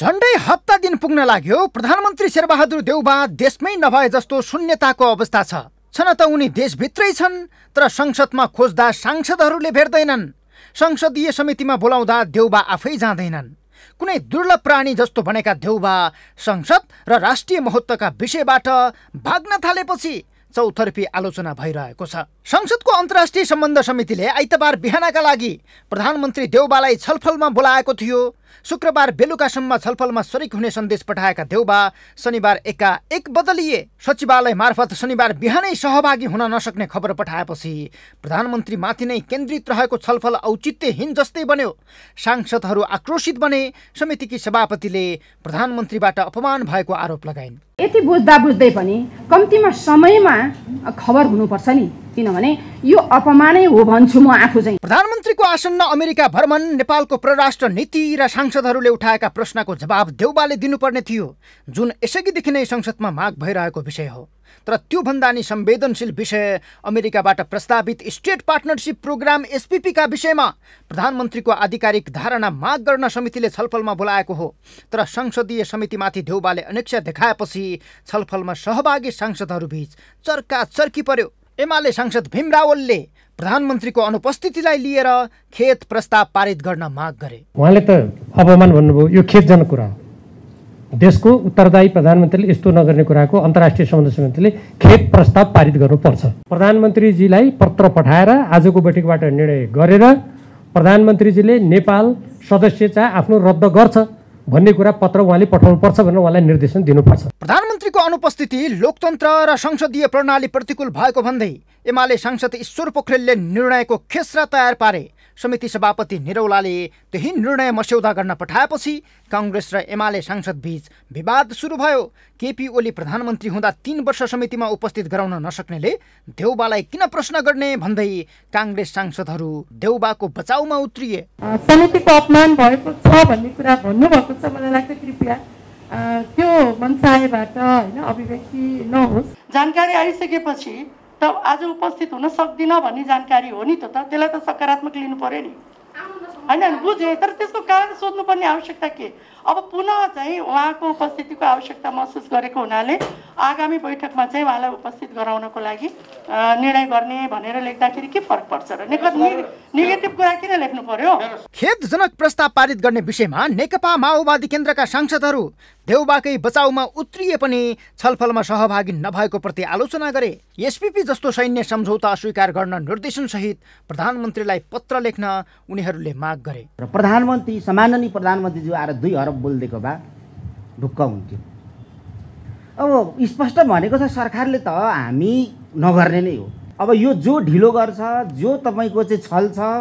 झन्डै हप्ता दिन पुग्न लाग्यो प्रधानमन्त्री शेरबहादुर देउबा देशमै नभए जस्तो शून्यताको अवस्था छ छन त उनी देशभित्रै छन् तर संसदमा खोज्दा सांसदहरूले भेट्दैनन् संसदीय समितिमा बोलाउँदा देउबा आफै जाँदैनन् कुनै दुर्लभ प्राणी जस्तो भनेका देउबा संसद र राष्ट्रिय महत्त्वका विषयबाट भाग्न थालेपछि चौतर्फी आलोचना भइरहेको छ संसदको अन्तर्राष्ट्रिय सम्बन्ध समितिले आइतबार बिहानका लागि प्रधानमन्त्री देउबालाई छलफलमा बोलाएको थियो शुक्रबार बेलुकासम्म छलफलमा सरिक हुने सन्देश पठाएका देउबा शनिबार एक बदलिए सचिवालय मार्फत शनिबार बिहानै सहभागी हुन नसक्ने खबर पठाएपछि प्रधानमन्त्री माथि नै केन्द्रित रहेको छलफल औचित्यहीन जस्तै बन्यो सांसदहरू आक्रोशित बने समितिकी सभापतिले प्रधानमन्त्रीबाट अपमान भएको आरोप लगाइन् यति बुझ्दा बुझ्दै पनि कम्तीमा समयमा खबर हुनुपर्छ नि किनभने यो अपमानै हो भन्छु म आफू चाहिँ प्रधानमन्त्रीको आसन्न अमेरिका भ्रमण नेपालको परराष्ट्र नीति र सांसदहरूले उठाएका प्रश्नको जवाब देउबाले दिनुपर्ने थियो जुन यसैदेखि नै संसदमा माग भइरहेको विषय हो तर त्योभन्दा नि संवेदनशील विषय अमेरिकाबाट प्रस्तावित स्टेट पार्टनरसिप प्रोग्राम एसपिपीका विषयमा प्रधानमन्त्रीको आधिकारिक धारणा माग गर्न समितिले छलफलमा बोलाएको हो तर संसदीय समितिमाथि देउबाले अनेक्षा देखाएपछि छलफलमा सहभागी सांसदहरूबीच चर्का चर्की पर्यो एमाले सांसद रावलले प्रधानमन्त्रीको अनुपस्थितिलाई लिएर खेत प्रस्ताव पारित गर्न माग गरे उहाँले त अपमान भन्नुभयो यो खेतजनक कुरा हो देशको उत्तरदायी प्रधानमन्त्रीले यस्तो नगर्ने कुराको अन्तर्राष्ट्रिय सम्बन्ध समितिले खेत प्रस्ताव पारित गर्नुपर्छ प्रधानमन्त्रीजीलाई पत्र पठाएर आजको बैठकबाट निर्णय गरेर प्रधानमन्त्रीजीले नेपाल सदस्य चाहिँ आफ्नो रद्द गर्छ भन्ने कुरा पत्र उहाँले पर्छ भनेर उहाँलाई निर्देशन दिनुपर्छ प्रधानमन्त्रीको अनुपस्थिति लोकतन्त्र र संसदीय प्रणाली प्रतिकूल भएको भन्दै एमाले सांसद ईश्वर पोखरेलले निर्णयको खेसरा तयार पारे समिति सभापति निरौलाले त्यही निर्णय मस्यौदा गर्न पठाएपछि कङ्ग्रेस र एमाले सांसदबीच विवाद सुरु भयो केपी ओली प्रधानमन्त्री हुँदा तीन वर्ष समितिमा उपस्थित गराउन नसक्नेले देउबालाई किन प्रश्न गर्ने भन्दै काङ्ग्रेस सांसदहरू देउबाको बचाउमा उत्रिए समितिको अपमान भएको छ भन्ने कुरा भन्नुभएको छ मलाई लाग्छ कृपया त्यो मनसायबाट होइन अभिव्यक्ति नहोस् जानकारी आइसकेपछि त आज उपस्थित हुन सक्दिनँ भन्ने जानकारी हो नि त त्यसलाई त सकारात्मक लिनु पऱ्यो नि होइन बुझेँ तर त्यसको कारण सोध्नुपर्ने आवश्यकता के अब पुनः चाहिँ उहाँको उपस्थितिको आवश्यकता महसुस गरेको हुनाले आगामी बैठकमा चाहिँ उहाँलाई उपस्थित गराउनको लागि निर्णय गर्ने भनेर लेख्दाखेरि के फरक पर्छ र नेगेटिभ कुरा किन लेख्नु पर्यो खेदजनक प्रस्ताव पारित गर्ने विषयमा नेकपा माओवादी केन्द्रका सांसदहरू देउबाकै बचाउमा उत्रिए पनि छलफलमा सहभागी नभएको प्रति आलोचना गरे एसपिपी जस्तो सैन्य सम्झौता स्वीकार गर्न निर्देशनसहित प्रधानमन्त्रीलाई पत्र लेख्न उनीहरूले माग गरे र प्रधानमन्त्री सम्माननीय प्रधानमन्त्रीज्यू आएर दुई अरब बोलिदिएको भए ढुक्क हुन्थ्यो अब स्पष्ट भनेको छ सरकारले त हामी नगर्ने नै हो अब यो जो ढिलो गर्छ जो तपाईँको चाहिँ छल छ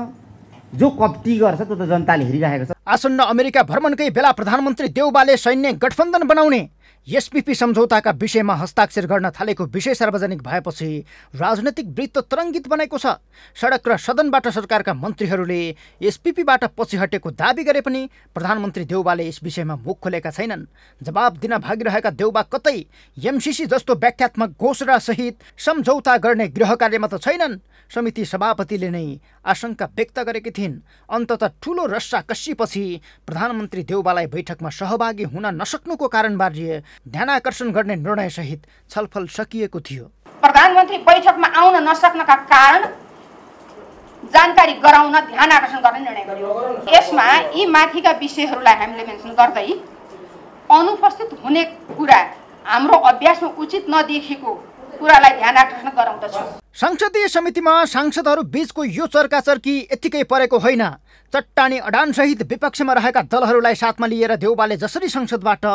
जो कप्ती गर्छ त्यो त जनताले हेरिरहेको छ आसन्न अमेरिका भ्रमणकै बेला प्रधानमन्त्री देउबाले सैन्य गठबन्धन बनाउने एसपिपी सम्झौताका विषयमा हस्ताक्षर गर्न थालेको विषय सार्वजनिक भएपछि राजनैतिक वृत्त तरङ्गित बनेको छ सडक र सदनबाट सरकारका मन्त्रीहरूले एसपिपीबाट पछि हटेको दावी गरे पनि प्रधानमन्त्री देउबाले यस विषयमा मुख खोलेका छैनन् जवाब दिन भागिरहेका देउबा कतै एमसिसी जस्तो व्याख्यात्मक घोषणासहित सम्झौता गर्ने गृह कार्यमा त छैनन् समिति सभापतिले नै आशंका व्यक्त गरेकी थिइन् अन्तत ठुलो रस्सा कसीपछि प्रधानमन्त्री देउबालाई बैठकमा सहभागी हुन नसक्नुको कारणबारे ध्यान आकर्षण गर्ने निर्णयसहित छलफल सकिएको थियो प्रधानमन्त्री बैठकमा आउन नसक्नका कारण जानकारी गराउन ध्यान आकर्षण गर्ने निर्णय गरियो यसमा यी माथिका विषयहरूलाई हामीले मेन्सन गर्दै अनुपस्थित हुने कुरा हाम्रो अभ्यासमा उचित नदेखिएको कुरालाई ध्यान आकर्षण गराउँदछु संसदीय समितिमा सांसदहरू बीचको यो चर्काचर्की यतिकै परेको होइन चट्टानी अडानसहित विपक्षमा रहेका दलहरूलाई साथमा लिएर देउबाले जसरी संसदबाट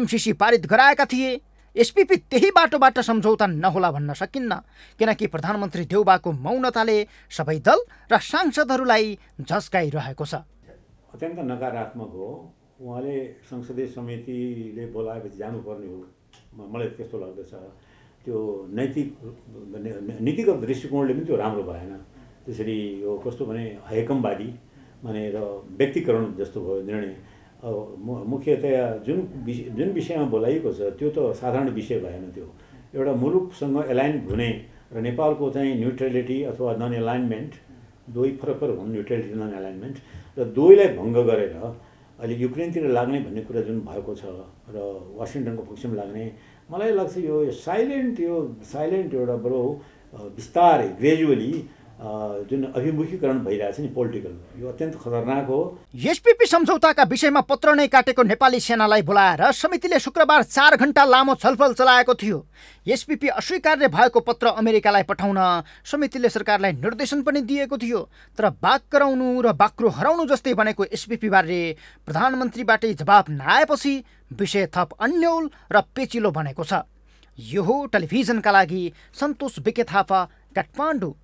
एमसिसी पारित गराएका थिए एसपिपी त्यही बाटोबाट सम्झौता नहोला भन्न सकिन्न किनकि प्रधानमन्त्री देउबाको मौनताले सबै दल र सांसदहरूलाई झस्काइरहेको छ अत्यन्त नकारात्मक हो उहाँले संसदीय समितिले बोलाएपछि जानुपर्ने हो मलाई त्यस्तो लाग्दछ त्यो नैतिक नीतिगत दृष्टिकोणले पनि त्यो राम्रो भएन त्यसरी यो कस्तो भने हयकमवादी भनेर व्यक्तिकरण जस्तो भयो निर्णय अब मुख्यतया जुन विषय जुन विषयमा बोलाइएको छ त्यो त साधारण विषय भएन त्यो एउटा मुलुकसँग एलाइन हुने र नेपालको चाहिँ न्युट्रेलिटी अथवा नन एलाइनमेन्ट दुवै फरक फरक हुन् न्युट्रेलिटी नन एलाइनमेन्ट र दुवैलाई भङ्ग गरेर अहिले युक्रेनतिर लाग्ने भन्ने कुरा जुन भएको छ र वासिङटनको पक्षमा लाग्ने मलाई लाग्छ यो साइलेन्ट यो साइलेन्ट एउटा बरु बिस्तारै ग्रेजुअली जुन अभिमुखीकरण भइरहेछ नि पोलिटिकल यो अत्यन्त खतरनाक हो एसपिपी सम्झौताका विषयमा पत्र नै काटेको नेपाली सेनालाई बोलाएर समितिले शुक्रबार चार घन्टा लामो छलफल चलाएको थियो एसपिपी अस्वीकार्य भएको पत्र अमेरिकालाई पठाउन समितिले सरकारलाई निर्देशन पनि दिएको थियो तर बाघ कराउनु र बाक्रो हराउनु जस्तै भनेको एसपिपीबारे प्रधानमन्त्रीबाटै जवाब नआएपछि विषय थप अन्यौल र पेचिलो बनेको छ यो हो टेलिभिजनका लागि सन्तोष विके थापा काठमाडौँ